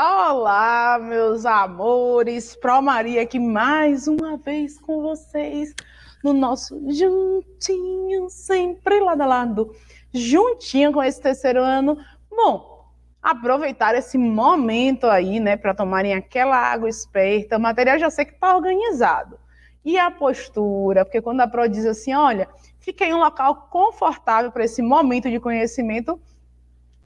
Olá, meus amores, Pro Maria aqui mais uma vez com vocês no nosso Juntinho, sempre lado a lado, juntinho com esse terceiro ano. Bom, aproveitar esse momento aí, né, para tomarem aquela água esperta. O material já sei que tá organizado. E a postura, porque quando a Pro diz assim, olha, fiquei em um local confortável para esse momento de conhecimento,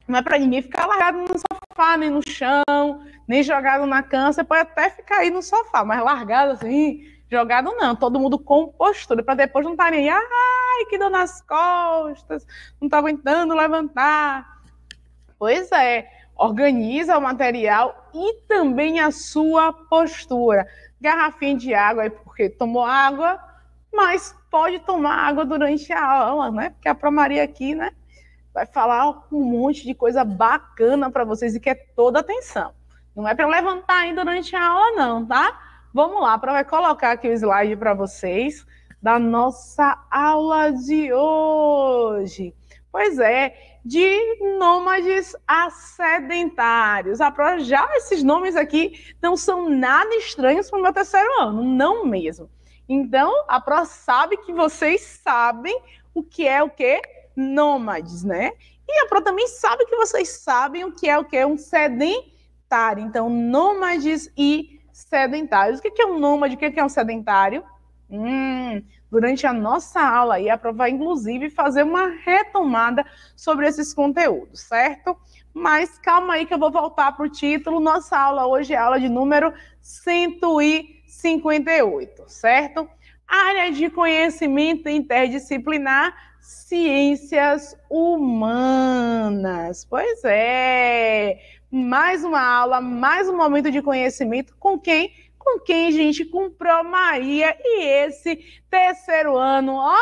não é para ninguém ficar largado no sofá, nem no chão, nem jogado na cama. Você pode até ficar aí no sofá, mas largado assim, jogado não. Todo mundo com postura, para depois não estar tá nem, ai, que dor nas costas, não está aguentando levantar. Pois é, organiza o material e também a sua postura. Garrafinha de água, aí porque tomou água, mas pode tomar água durante a aula, né? Porque a Promaria aqui, né? vai falar um monte de coisa bacana para vocês e quer toda atenção. Não é para levantar aí durante a aula, não, tá? Vamos lá, para é colocar aqui o slide para vocês da nossa aula de hoje. Pois é, de nômades a sedentários. Já esses nomes aqui não são nada estranhos para o meu terceiro ano, não mesmo. Então, a Pro sabe que vocês sabem o que é o quê? nômades, né? E a Pro também sabe que vocês sabem o que é o que é um sedentário. Então, nômades e sedentários. O que é, é um nômade? O é que é um sedentário? Hum, durante a nossa aula aí, a Pro vai, inclusive, fazer uma retomada sobre esses conteúdos, certo? Mas calma aí que eu vou voltar para o título. Nossa aula hoje é aula de número 158, certo? área de conhecimento interdisciplinar, ciências humanas. Pois é, mais uma aula, mais um momento de conhecimento com quem? Com quem, gente? Com Pro Maria e esse terceiro ano, ó,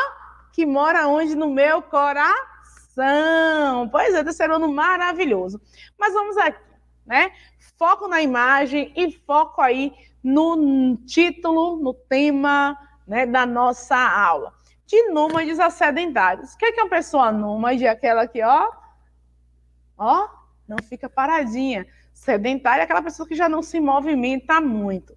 que mora onde? No meu coração. Pois é, terceiro ano maravilhoso. Mas vamos aqui, né? Foco na imagem e foco aí no título, no tema, né, da nossa aula. De nômades a sedentários. O que é, que é uma pessoa nômade? Aquela que, ó, ó, não fica paradinha. Sedentária é aquela pessoa que já não se movimenta muito,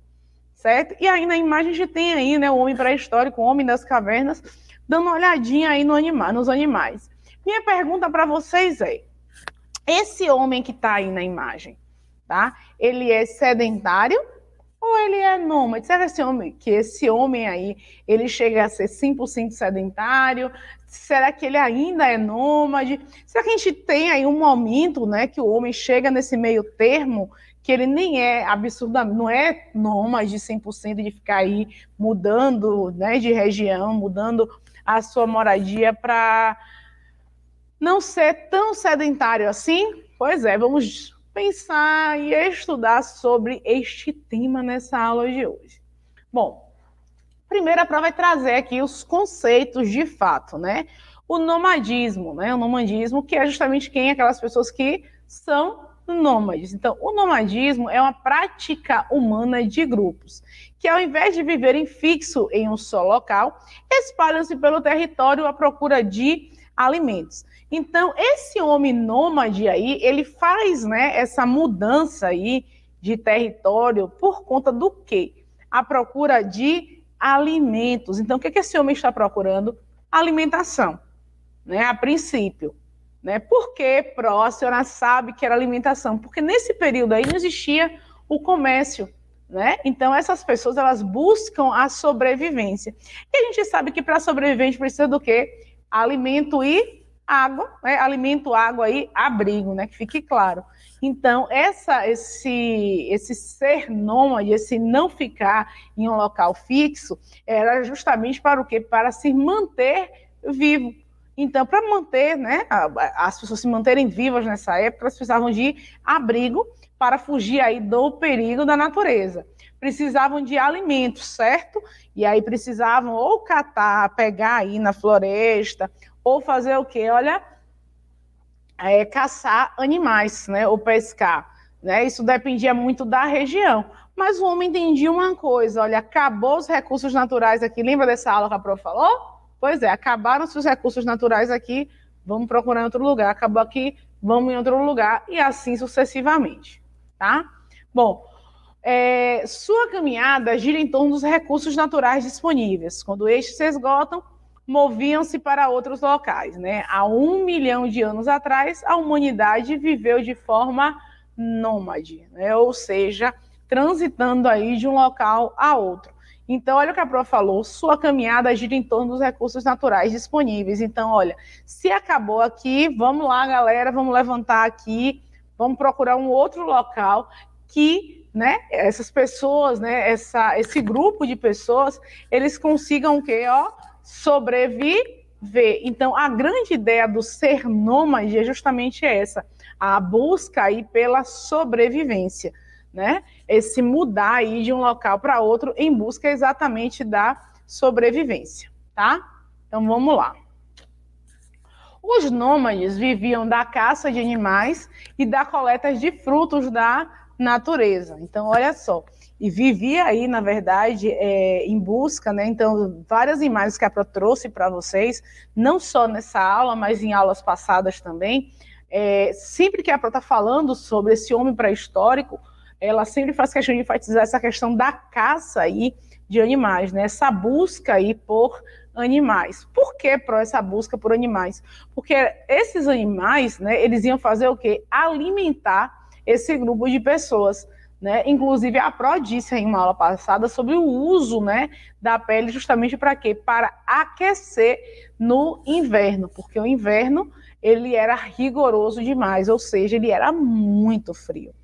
certo? E aí na imagem a gente tem aí, né, o homem pré-histórico, o homem das cavernas, dando uma olhadinha aí no anima, nos animais. Minha pergunta para vocês é: esse homem que está aí na imagem, tá? Ele é sedentário ou ele é nômade? Será que esse homem, que esse homem aí, ele chega a ser 100% sedentário? Será que ele ainda é nômade? Será que a gente tem aí um momento, né, que o homem chega nesse meio termo que ele nem é absurdo, não é nômade 100% de ficar aí mudando, né, de região, mudando a sua moradia para não ser tão sedentário assim? Pois é, vamos pensar e estudar sobre este tema nessa aula de hoje. Bom, a primeira prova vai é trazer aqui os conceitos de fato, né? O nomadismo, né? O nomadismo que é justamente quem? Aquelas pessoas que são nômades. Então, o nomadismo é uma prática humana de grupos, que ao invés de viverem fixo em um só local, espalham-se pelo território à procura de alimentos. Então, esse homem nômade aí, ele faz né, essa mudança aí de território por conta do quê? A procura de alimentos. Então, o que, é que esse homem está procurando? Alimentação, né, a princípio. Né? Por que pró, a senhora sabe que era alimentação? Porque nesse período aí não existia o comércio, né? Então essas pessoas elas buscam a sobrevivência. E a gente sabe que para gente precisa do quê? Alimento e água, né? alimento, água e abrigo, né? Que fique claro. Então, essa, esse, esse ser nômade, esse não ficar em um local fixo, era justamente para o quê? Para se manter vivo. Então, para manter, né, as pessoas se manterem vivas nessa época, elas precisavam de abrigo para fugir aí do perigo da natureza precisavam de alimentos, certo? E aí precisavam ou catar, pegar aí na floresta, ou fazer o quê? Olha, é, caçar animais, né? Ou pescar. Né? Isso dependia muito da região. Mas o homem entendia uma coisa: olha, acabou os recursos naturais aqui. Lembra dessa aula que a Pro falou? Pois é, acabaram seus os recursos naturais aqui, vamos procurar em outro lugar. Acabou aqui, vamos em outro lugar, e assim sucessivamente. Tá? Bom, é, sua caminhada gira em torno dos recursos naturais disponíveis. Quando estes se esgotam, moviam-se para outros locais. Né? Há um milhão de anos atrás, a humanidade viveu de forma nômade, né? ou seja, transitando aí de um local a outro. Então, olha o que a Pro falou, sua caminhada gira em torno dos recursos naturais disponíveis. Então, olha, se acabou aqui, vamos lá, galera, vamos levantar aqui, vamos procurar um outro local que né, essas pessoas, né, essa, esse grupo de pessoas, eles consigam o quê? Ó, sobreviver. Então, a grande ideia do ser nômade é justamente essa, a busca aí pela sobrevivência, né? Esse mudar aí de um local para outro em busca exatamente da sobrevivência, tá? Então, vamos lá. Os nômades viviam da caça de animais e da coleta de frutos da natureza. Então, olha só, e vivia aí, na verdade, é, em busca, né? Então, várias imagens que a Pro trouxe para vocês, não só nessa aula, mas em aulas passadas também. É, sempre que a Pro está falando sobre esse homem pré-histórico, ela sempre faz questão de enfatizar essa questão da caça aí de animais, né? Essa busca aí por animais. Por que pro essa busca por animais? Porque esses animais, né, eles iam fazer o quê? Alimentar esse grupo de pessoas. Né? Inclusive, a PRO disse em uma aula passada sobre o uso né, da pele justamente para quê? Para aquecer no inverno, porque o inverno ele era rigoroso demais, ou seja, ele era muito frio.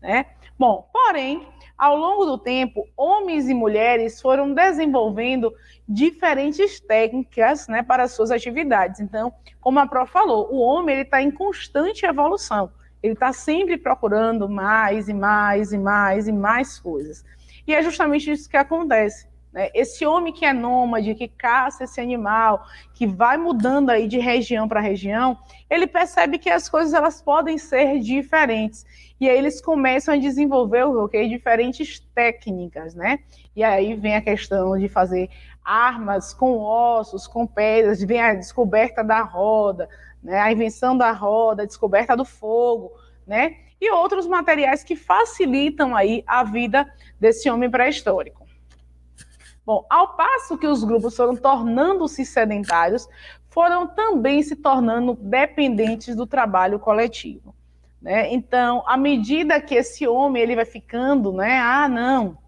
Né? Bom, porém, ao longo do tempo, homens e mulheres foram desenvolvendo diferentes técnicas né, para suas atividades. Então, como a Pro falou, o homem está em constante evolução. Ele está sempre procurando mais e mais e mais e mais coisas. E é justamente isso que acontece. Né? Esse homem que é nômade, que caça esse animal, que vai mudando aí de região para região, ele percebe que as coisas elas podem ser diferentes. E aí eles começam a desenvolver okay, diferentes técnicas, né? E aí vem a questão de fazer armas com ossos, com pedras, vem a descoberta da roda, né, a invenção da roda, a descoberta do fogo, né, e outros materiais que facilitam aí a vida desse homem pré-histórico. Bom, ao passo que os grupos foram tornando-se sedentários, foram também se tornando dependentes do trabalho coletivo. Né? Então, à medida que esse homem ele vai ficando, né? Ah, não,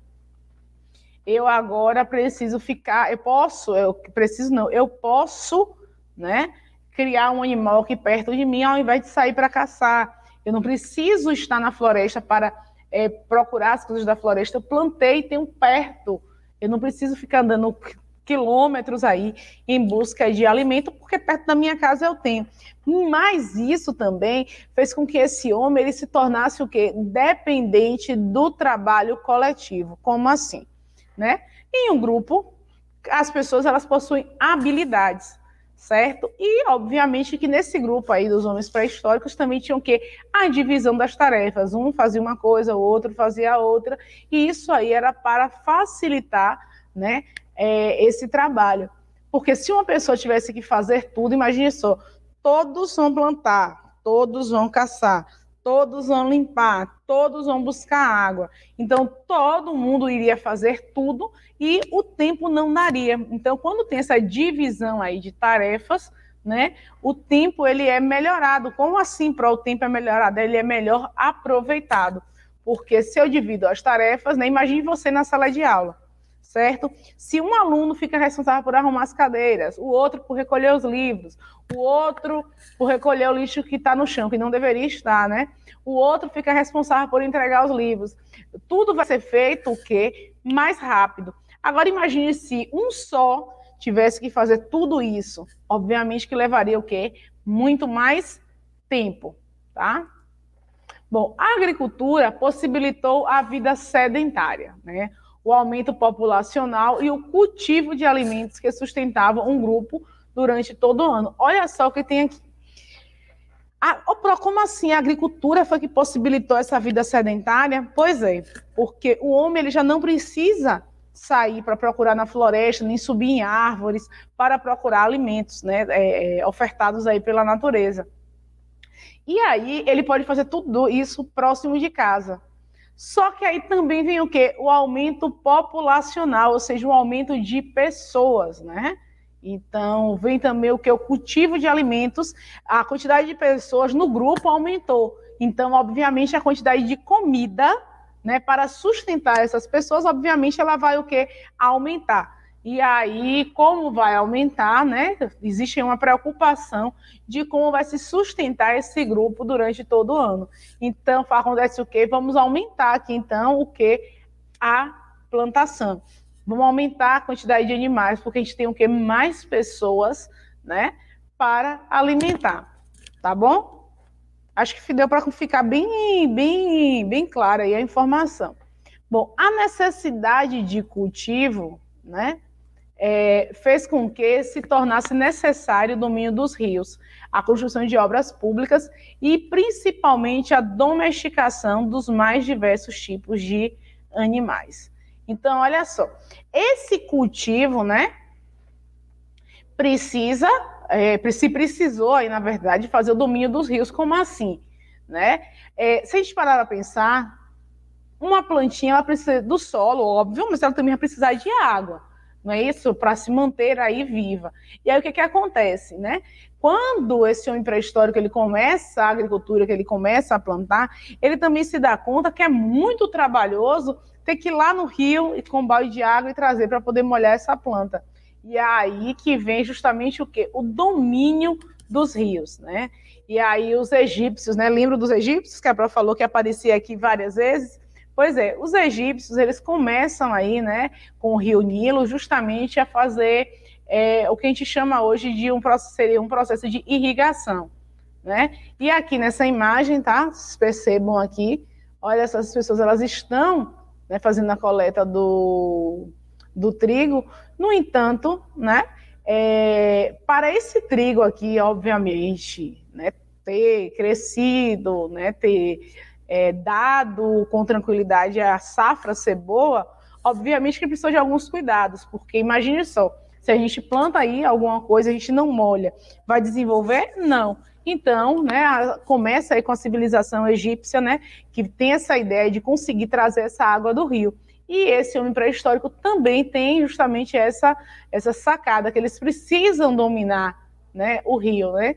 eu agora preciso ficar, eu posso, eu preciso não, eu posso, né? criar um animal aqui perto de mim ao invés de sair para caçar. Eu não preciso estar na floresta para é, procurar as coisas da floresta. Eu plantei, tenho perto. Eu não preciso ficar andando quilômetros aí em busca de alimento, porque perto da minha casa eu tenho. Mas isso também fez com que esse homem ele se tornasse o quê? Dependente do trabalho coletivo. Como assim? Né? Em um grupo, as pessoas elas possuem habilidades certo? E, obviamente, que nesse grupo aí dos homens pré-históricos também tinham que a divisão das tarefas, um fazia uma coisa, o outro fazia outra, e isso aí era para facilitar, né, é, esse trabalho. Porque se uma pessoa tivesse que fazer tudo, imagine só, todos vão plantar, todos vão caçar, todos vão limpar, todos vão buscar água. Então, todo mundo iria fazer tudo e o tempo não daria. Então, quando tem essa divisão aí de tarefas, né, o tempo ele é melhorado. Como assim, para o tempo é melhorado? Ele é melhor aproveitado. Porque se eu divido as tarefas, né, imagine você na sala de aula certo? Se um aluno fica responsável por arrumar as cadeiras, o outro por recolher os livros, o outro por recolher o lixo que está no chão, que não deveria estar, né? O outro fica responsável por entregar os livros. Tudo vai ser feito o quê? Mais rápido. Agora imagine se um só tivesse que fazer tudo isso. Obviamente que levaria o quê? Muito mais tempo, tá? Bom, a agricultura possibilitou a vida sedentária, né? o aumento populacional e o cultivo de alimentos que sustentavam um grupo durante todo o ano. Olha só o que tem aqui. A, como assim a agricultura foi que possibilitou essa vida sedentária? Pois é, porque o homem ele já não precisa sair para procurar na floresta, nem subir em árvores para procurar alimentos, né, é, é ofertados aí pela natureza. E aí ele pode fazer tudo isso próximo de casa. Só que aí também vem o quê? O aumento populacional, ou seja, um aumento de pessoas, né? Então, vem também o que? O cultivo de alimentos, a quantidade de pessoas no grupo aumentou. Então, obviamente, a quantidade de comida, né, para sustentar essas pessoas, obviamente, ela vai o quê? Aumentar. E aí, como vai aumentar, né? Existe uma preocupação de como vai se sustentar esse grupo durante todo o ano. Então, acontece o quê? Vamos aumentar aqui, então, o que? A plantação. Vamos aumentar a quantidade de animais, porque a gente tem o que? Mais pessoas, né? Para alimentar. Tá bom? Acho que deu para ficar bem, bem, bem clara aí a informação. Bom, a necessidade de cultivo, né? é, fez com que se tornasse necessário o domínio dos rios, a construção de obras públicas e principalmente a domesticação dos mais diversos tipos de animais. Então, olha só, esse cultivo, né, precisa, é, se precisou aí, na verdade, fazer o domínio dos rios, como assim, né? É, se a gente parar para pensar, uma plantinha ela precisa do solo, óbvio, mas ela também vai precisar de água não é isso? Para se manter aí viva. E aí o que, que acontece, né? Quando esse homem pré-histórico ele começa a agricultura, que ele começa a plantar, ele também se dá conta que é muito trabalhoso ter que ir lá no rio e com um balde de água e trazer para poder molhar essa planta. E é aí que vem justamente o quê? O domínio dos rios, né? E aí os egípcios, né? Lembro dos egípcios que a Pró falou que aparecia aqui várias vezes, Pois é, os egípcios, eles começam aí, né, com o rio Nilo, justamente a fazer é, o que a gente chama hoje de um processo, seria um processo de irrigação, né? E aqui nessa imagem, tá? Vocês percebam aqui, olha, essas pessoas, elas estão né, fazendo a coleta do, do trigo, no entanto, né, é, para esse trigo aqui, obviamente, né, ter crescido, né, ter é, dado com tranquilidade a safra ser boa, obviamente que precisa de alguns cuidados, porque imagine só, se a gente planta aí alguma coisa, a gente não molha, vai desenvolver? Não. Então, né, começa aí com a civilização egípcia, né, que tem essa ideia de conseguir trazer essa água do rio. E esse homem pré-histórico também tem justamente essa essa sacada que eles precisam dominar, né, o rio, né?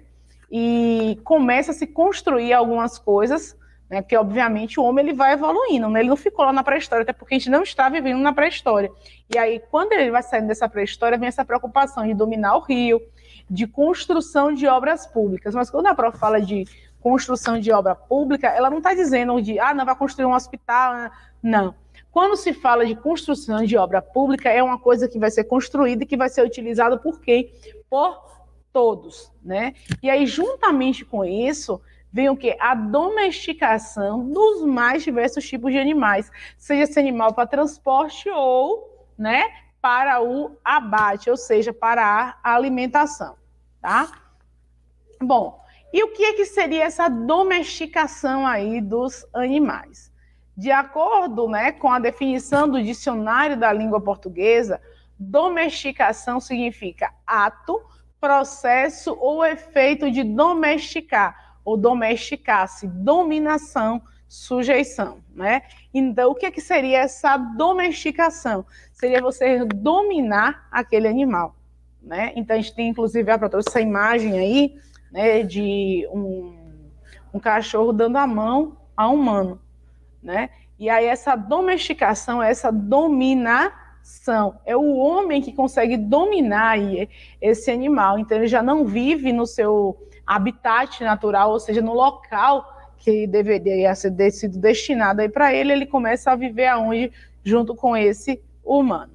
E começa a se construir algumas coisas né? Porque, obviamente, o homem ele vai evoluindo, né? ele não ficou lá na pré-história, até porque a gente não está vivendo na pré-história. E aí, quando ele vai saindo dessa pré-história, vem essa preocupação de dominar o rio, de construção de obras públicas. Mas quando a Pro fala de construção de obra pública, ela não está dizendo de, ah, não, vai construir um hospital, né? não. Quando se fala de construção de obra pública, é uma coisa que vai ser construída e que vai ser utilizada por quem? Por todos, né? E aí, juntamente com isso, vem o que? A domesticação dos mais diversos tipos de animais, seja esse animal para transporte ou, né, para o abate, ou seja, para a alimentação, tá? Bom, e o que é que seria essa domesticação aí dos animais? De acordo, né, com a definição do dicionário da língua portuguesa, domesticação significa ato, processo ou efeito de domesticar ou domesticar-se. Dominação, sujeição, né? Então, o que, é que seria essa domesticação? Seria você dominar aquele animal, né? Então, a gente tem, inclusive, a trouxe essa imagem aí, né, de um, um cachorro dando a mão a um humano, né? E aí, essa domesticação, essa dominação, ação. É o homem que consegue dominar esse animal. Então ele já não vive no seu habitat natural, ou seja, no local que deveria ser sido destinado aí para ele, ele começa a viver aonde junto com esse humano.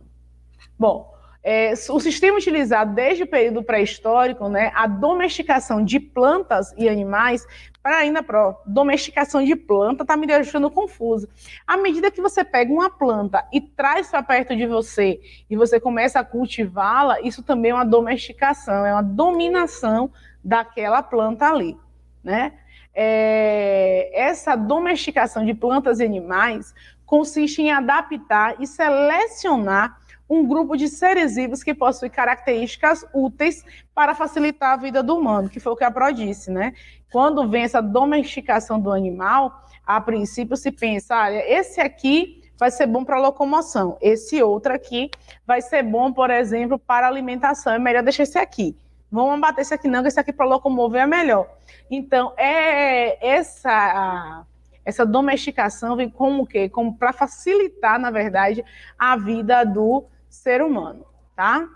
Bom, é, o sistema utilizado desde o período pré-histórico, né, a domesticação de plantas e animais, para ainda pro domesticação de planta está me deixando confuso. À medida que você pega uma planta e traz para perto de você e você começa a cultivá-la, isso também é uma domesticação, é uma dominação daquela planta ali, né? É, essa domesticação de plantas e animais consiste em adaptar e selecionar um grupo de seres vivos que possuem características úteis para facilitar a vida do humano, que foi o que a Pro disse, né? Quando vem essa domesticação do animal, a princípio se pensa, olha, esse aqui vai ser bom para locomoção, esse outro aqui vai ser bom, por exemplo, para alimentação, é melhor deixar esse aqui. Vamos bater esse aqui não, que esse aqui para locomover é melhor. Então, é essa essa domesticação vem como o quê? Como para facilitar, na verdade, a vida do ser humano, tá?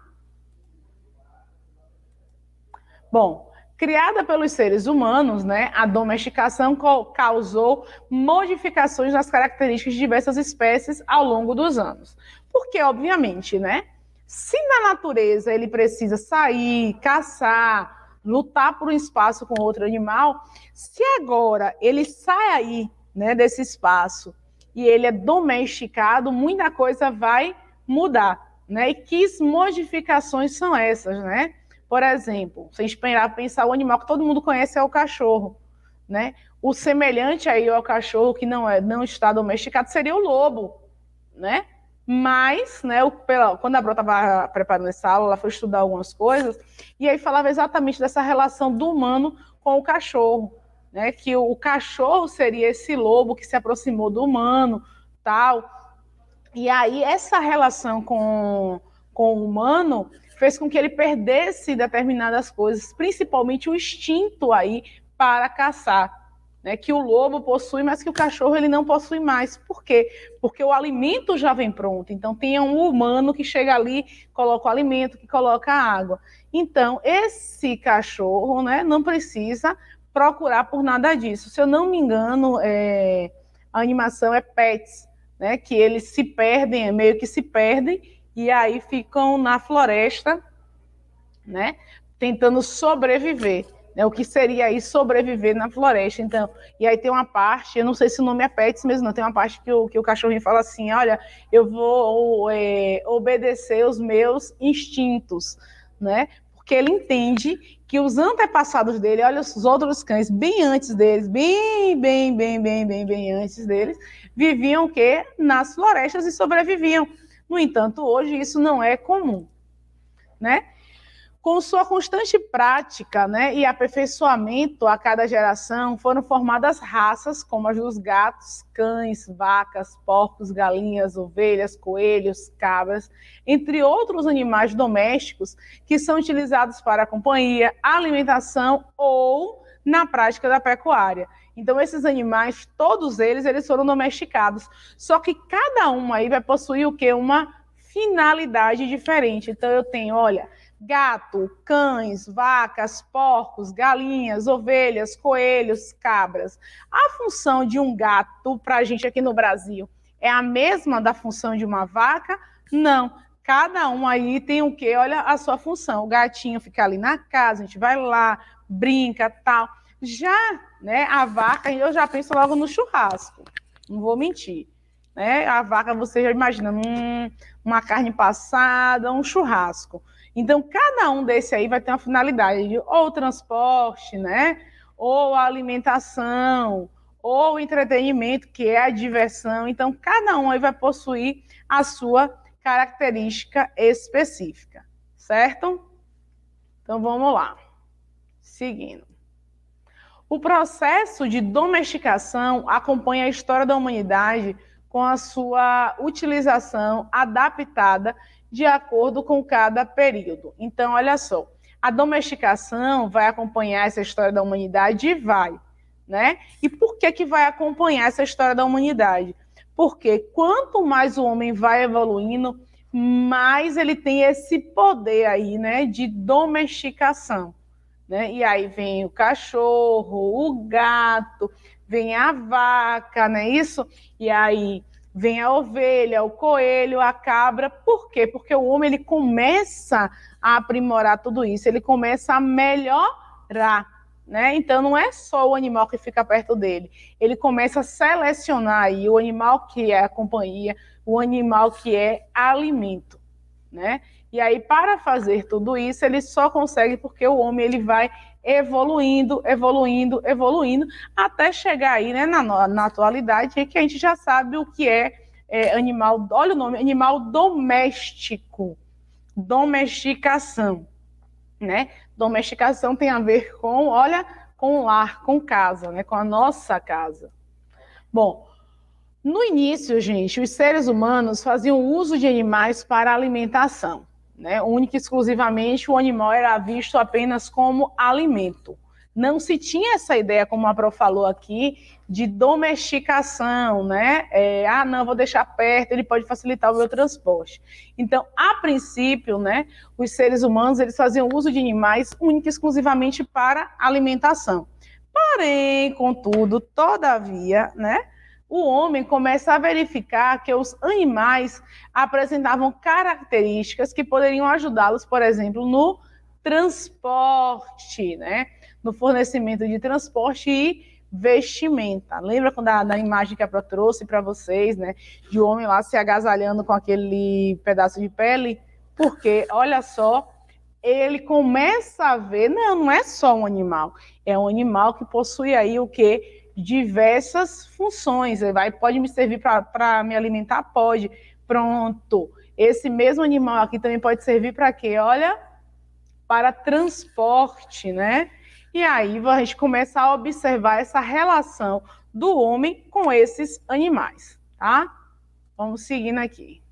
Bom, criada pelos seres humanos, né, a domesticação causou modificações nas características de diversas espécies ao longo dos anos. Porque, obviamente, né, se na natureza ele precisa sair, caçar, lutar por um espaço com outro animal, se agora ele sai aí, né, desse espaço e ele é domesticado, muita coisa vai mudar, né? E que modificações são essas, né? Por exemplo, sem esperar pensar o animal que todo mundo conhece é o cachorro, né? O semelhante aí ao cachorro que não é não está domesticado seria o lobo, né? Mas, né, o, pela, quando a Bro estava preparando essa aula, ela foi estudar algumas coisas, e aí falava exatamente dessa relação do humano com o cachorro, né? Que o, o cachorro seria esse lobo que se aproximou do humano, tal. E aí, essa relação com, com o humano fez com que ele perdesse determinadas coisas, principalmente o instinto aí para caçar, né, que o lobo possui, mas que o cachorro ele não possui mais. Por quê? Porque o alimento já vem pronto. Então tem um humano que chega ali, coloca o alimento, que coloca a água. Então esse cachorro, né, não precisa procurar por nada disso. Se eu não me engano, é... a animação é Pets né, que eles se perdem, meio que se perdem, e aí ficam na floresta, né, tentando sobreviver. Né, o que seria aí sobreviver na floresta. Então, e aí tem uma parte, eu não sei se o nome é Pets mesmo, não, tem uma parte que o, que o cachorrinho fala assim: olha, eu vou é, obedecer os meus instintos, né? porque ele entende que os antepassados dele, olha os outros cães bem antes deles, bem, bem, bem, bem, bem, bem antes deles, viviam que nas florestas e sobreviviam. No entanto, hoje isso não é comum, né? com sua constante prática né, e aperfeiçoamento a cada geração, foram formadas raças como as dos gatos, cães, vacas, porcos, galinhas, ovelhas, coelhos, cabras, entre outros animais domésticos que são utilizados para a companhia, alimentação ou na prática da pecuária. Então esses animais, todos eles, eles foram domesticados. Só que cada um aí vai possuir o que uma finalidade diferente. Então eu tenho, olha, gato, cães, vacas, porcos, galinhas, ovelhas, coelhos, cabras. A função de um gato para a gente aqui no Brasil é a mesma da função de uma vaca? Não. Cada um aí tem o quê? Olha a sua função. O gatinho fica ali na casa, a gente vai lá, brinca, tal. Já, né, a vaca, eu já penso logo no churrasco. Não vou mentir. Né? A vaca, você já imagina, hum, uma carne passada, um churrasco. Então, cada um desse aí vai ter uma finalidade, ou transporte, né? Ou alimentação, ou entretenimento, que é a diversão. Então, cada um aí vai possuir a sua característica específica, certo? Então, vamos lá. Seguindo. O processo de domesticação acompanha a história da humanidade com a sua utilização adaptada de acordo com cada período. Então, olha só, a domesticação vai acompanhar essa história da humanidade? Vai. Né? E por que, que vai acompanhar essa história da humanidade? Porque quanto mais o homem vai evoluindo, mais ele tem esse poder aí, né, de domesticação, né? E aí vem o cachorro, o gato, vem a vaca, né? Isso. E aí vem a ovelha, o coelho, a cabra. Por quê? Porque o homem ele começa a aprimorar tudo isso, ele começa a melhorar. Né? Então não é só o animal que fica perto dele. Ele começa a selecionar aí o animal que é a companhia, o animal que é alimento, né? E aí para fazer tudo isso, ele só consegue porque o homem ele vai evoluindo, evoluindo, evoluindo, até chegar aí, né, na, na atualidade, que a gente já sabe o que é, é animal, olha o nome, animal doméstico, domesticação, né? Domesticação tem a ver com, olha, com lar, com casa, né, com a nossa casa. Bom, no início, gente, os seres humanos faziam uso de animais para alimentação. Né? Única e exclusivamente o animal era visto apenas como alimento. Não se tinha essa ideia, como a Pro falou aqui, de domesticação, né? É, ah, não, vou deixar perto, ele pode facilitar o meu transporte. Então, a princípio, né, os seres humanos eles faziam uso de animais única e exclusivamente para alimentação. Porém, contudo, todavia, né, o homem começa a verificar que os animais apresentavam características que poderiam ajudá-los, por exemplo, no transporte, né? No fornecimento de transporte e vestimenta. Lembra quando a, da imagem que a Pro trouxe para vocês, né? De um homem lá se agasalhando com aquele pedaço de pele? Porque, olha só, ele começa a ver, não, não é só um animal, é um animal que possui aí o que? diversas funções. vai, pode me servir para me alimentar? Pode. Pronto. Esse mesmo animal aqui também pode servir para quê? Olha, para transporte, né? E aí a gente começa a observar essa relação do homem com esses animais, tá? Vamos seguindo aqui.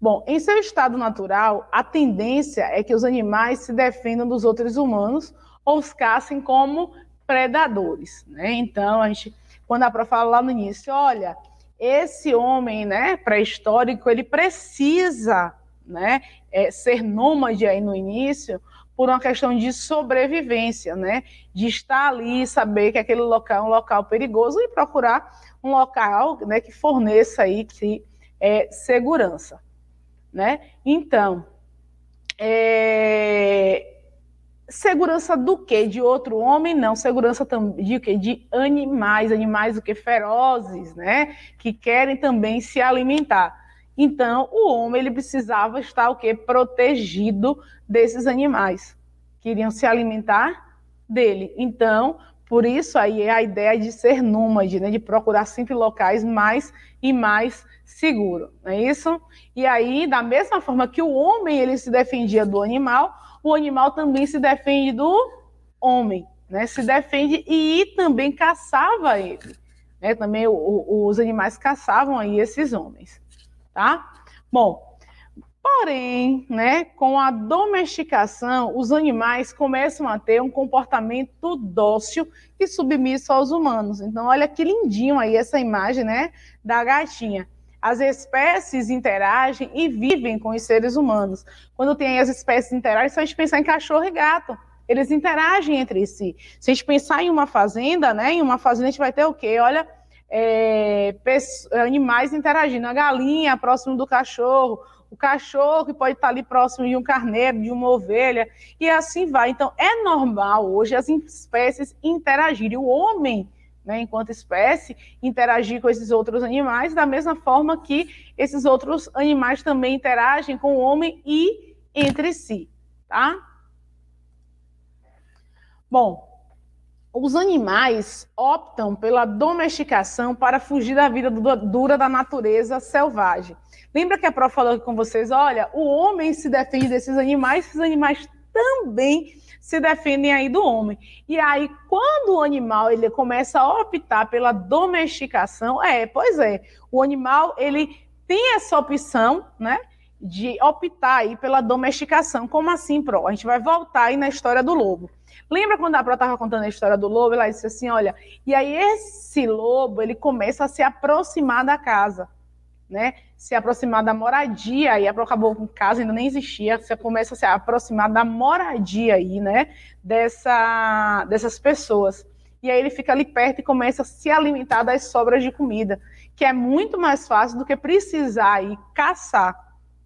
Bom, em seu estado natural, a tendência é que os animais se defendam dos outros humanos ou os caçem como predadores, né? Então, a gente, quando a Pro fala lá no início, olha, esse homem, né, pré-histórico, ele precisa, né, é, ser nômade aí no início, por uma questão de sobrevivência, né? De estar ali, saber que aquele local é um local perigoso e procurar um local, né, que forneça aí que é, segurança, né? Então, é, Segurança do quê? De outro homem? Não. Segurança de quê? De animais, animais o que ferozes, né? Que querem também se alimentar. Então, o homem ele precisava estar o quê? Protegido desses animais. Queriam se alimentar dele. Então, por isso aí é a ideia de ser nômade, né? De procurar sempre locais mais e mais seguros, não é isso? E aí, da mesma forma que o homem ele se defendia do animal, o animal também se defende do homem, né? Se defende e também caçava ele, né? Também o, o, os animais caçavam aí esses homens, tá? Bom, porém, né? Com a domesticação, os animais começam a ter um comportamento dócil e submisso aos humanos. Então, olha que lindinho aí essa imagem, né? Da gatinha as espécies interagem e vivem com os seres humanos. Quando tem as espécies interagem, se a gente pensar em cachorro e gato, eles interagem entre si. Se a gente pensar em uma fazenda, né, em uma fazenda a gente vai ter o quê? Olha, é, animais interagindo, a galinha próximo do cachorro, o cachorro que pode estar ali próximo de um carneiro, de uma ovelha, e assim vai. Então, é normal hoje as espécies interagirem. O homem né, enquanto espécie, interagir com esses outros animais, da mesma forma que esses outros animais também interagem com o homem e entre si, tá? Bom, os animais optam pela domesticação para fugir da vida dura da natureza selvagem. Lembra que a Pro falou com vocês, olha, o homem se defende desses animais, esses animais também se defendem aí do homem. E aí, quando o animal ele começa a optar pela domesticação, é, pois é, o animal ele tem essa opção, né? De optar aí pela domesticação. Como assim, Pro? A gente vai voltar aí na história do lobo. Lembra quando a Pro estava contando a história do lobo? Ela disse assim: olha, e aí esse lobo ele começa a se aproximar da casa né, se aproximar da moradia, e acabou com casa ainda nem existia, você começa a se aproximar da moradia aí, né, dessa, dessas pessoas. E aí ele fica ali perto e começa a se alimentar das sobras de comida, que é muito mais fácil do que precisar ir caçar,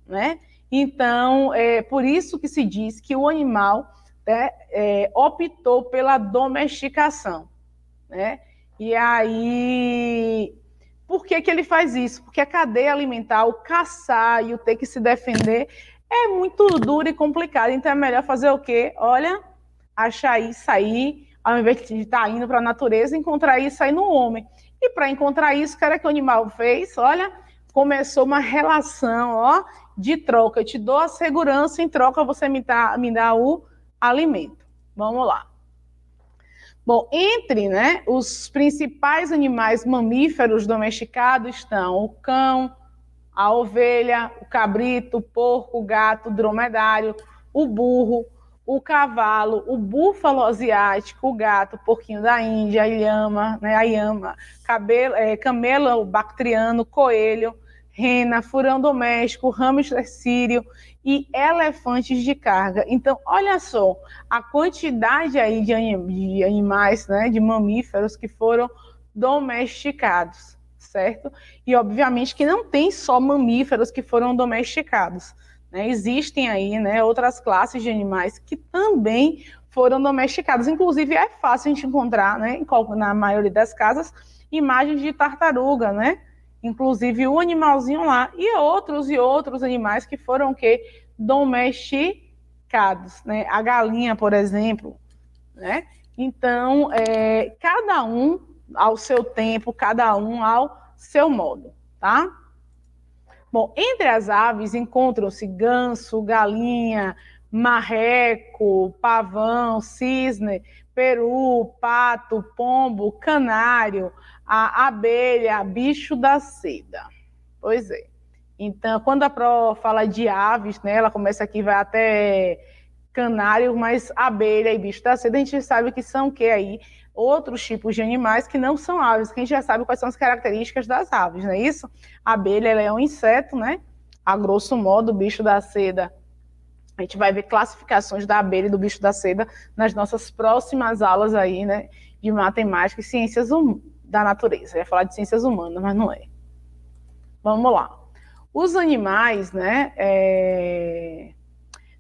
né? Então, é por isso que se diz que o animal né, é, optou pela domesticação, né? E aí por que, que ele faz isso? Porque a cadeia alimentar, o caçar e o ter que se defender é muito duro e complicado. Então é melhor fazer o quê? Olha, achar isso aí, ao invés de estar tá indo para a natureza, encontrar isso aí no homem. E para encontrar isso, cara, que o animal fez, olha, começou uma relação, ó, de troca. Eu te dou a segurança, em troca você me dá, me dá o alimento. Vamos lá. Bom, entre né, os principais animais mamíferos domesticados estão o cão, a ovelha, o cabrito, o porco, o gato, o dromedário, o burro, o cavalo, o búfalo asiático, o gato, o porquinho da Índia, a lhama, né, a yama, cabelo, é, camelo bactriano, coelho, rena, furão doméstico, hamster sírio e elefantes de carga. Então, olha só a quantidade aí de, de animais, né, de mamíferos que foram domesticados, certo? E obviamente que não tem só mamíferos que foram domesticados. Né? Existem aí né, outras classes de animais que também foram domesticados. Inclusive, é fácil a gente encontrar, né, na maioria das casas, imagens de tartaruga, né? inclusive um animalzinho lá, e outros e outros animais que foram que domesticados, né? A galinha, por exemplo, né? Então, é, cada um ao seu tempo, cada um ao seu modo, tá? Bom, entre as aves encontram-se ganso, galinha, marreco, pavão, cisne, peru, pato, pombo, canário, a abelha, bicho da seda. Pois é. Então, quando a Pro fala de aves, né, ela começa aqui, vai até canário, mas abelha e bicho da seda, a gente sabe que são o que aí? Outros tipos de animais que não são aves, que a gente já sabe quais são as características das aves, não é isso? A abelha é um inseto, né? A grosso modo, o bicho da seda. A gente vai ver classificações da abelha e do bicho da seda nas nossas próximas aulas aí, né? De matemática e ciências humanas da natureza. ia falar de ciências humanas, mas não é. Vamos lá. Os animais, né, é,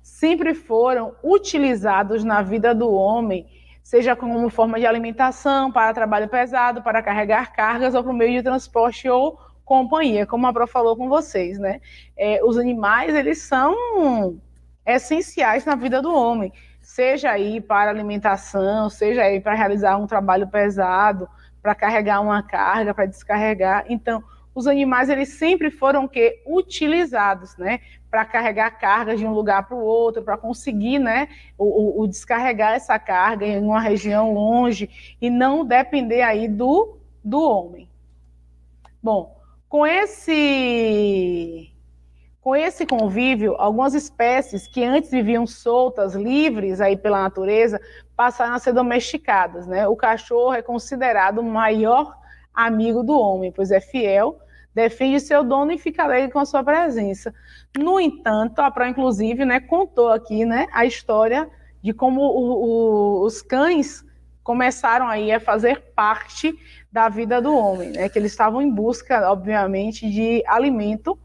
sempre foram utilizados na vida do homem, seja como forma de alimentação, para trabalho pesado, para carregar cargas ou para o meio de transporte ou companhia, como a Pro falou com vocês, né? É, os animais, eles são essenciais na vida do homem, seja aí para alimentação, seja aí para realizar um trabalho pesado, para carregar uma carga, para descarregar. Então, os animais eles sempre foram que utilizados, né, para carregar cargas de um lugar para o outro, para conseguir, né, o, o, descarregar essa carga em uma região longe e não depender aí do do homem. Bom, com esse com esse convívio, algumas espécies que antes viviam soltas, livres aí pela natureza, passaram a ser domesticadas. Né? O cachorro é considerado o maior amigo do homem, pois é fiel, defende seu dono e fica alegre com a sua presença. No entanto, a Pro, inclusive, né, contou aqui né, a história de como o, o, os cães começaram aí a fazer parte da vida do homem, né? Que eles estavam em busca, obviamente, de alimento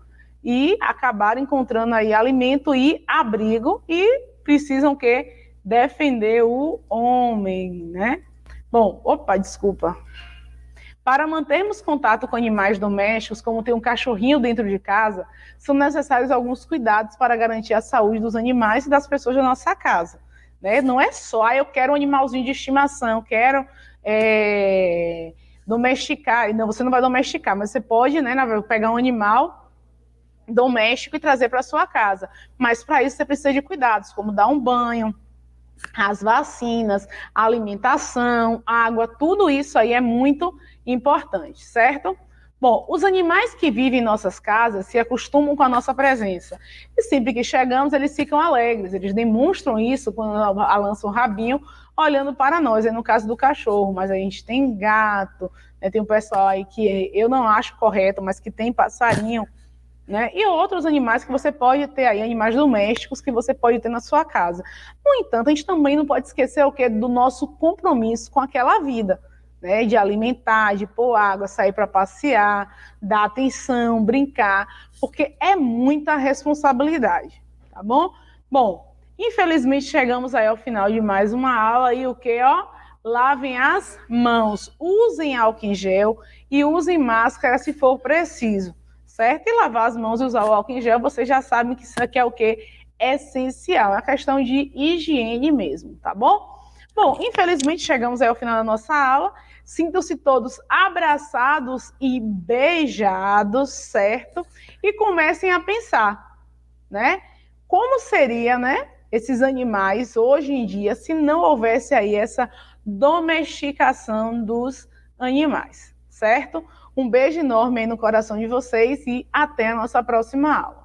e acabaram encontrando aí alimento e abrigo e precisam que defender o homem, né? Bom, opa, desculpa. Para mantermos contato com animais domésticos, como ter um cachorrinho dentro de casa, são necessários alguns cuidados para garantir a saúde dos animais e das pessoas da nossa casa. Né? Não é só, ah, eu quero um animalzinho de estimação, quero é, domesticar. Não, você não vai domesticar, mas você pode né, pegar um animal doméstico e trazer para sua casa. Mas para isso você precisa de cuidados, como dar um banho, as vacinas, alimentação, água, tudo isso aí é muito importante, certo? Bom, os animais que vivem em nossas casas se acostumam com a nossa presença. E sempre que chegamos, eles ficam alegres, eles demonstram isso quando lançam o rabinho olhando para nós. É no caso do cachorro, mas a gente tem gato, né? tem um pessoal aí que eu não acho correto, mas que tem passarinho né? E outros animais que você pode ter aí, animais domésticos que você pode ter na sua casa. No entanto, a gente também não pode esquecer o que do nosso compromisso com aquela vida, né? De alimentar, de pôr água, sair para passear, dar atenção, brincar, porque é muita responsabilidade, tá bom? Bom, infelizmente chegamos aí ao final de mais uma aula e o que, ó? Lavem as mãos, usem álcool em gel e usem máscara se for preciso certo? E lavar as mãos e usar o álcool em gel, vocês já sabem que isso aqui é o que? Essencial, é a questão de higiene mesmo, tá bom? Bom, infelizmente chegamos ao final da nossa aula. Sintam-se todos abraçados e beijados, certo? E comecem a pensar, né? Como seria, né? Esses animais hoje em dia, se não houvesse aí essa domesticação dos animais, certo? Um beijo enorme no coração de vocês e até a nossa próxima aula.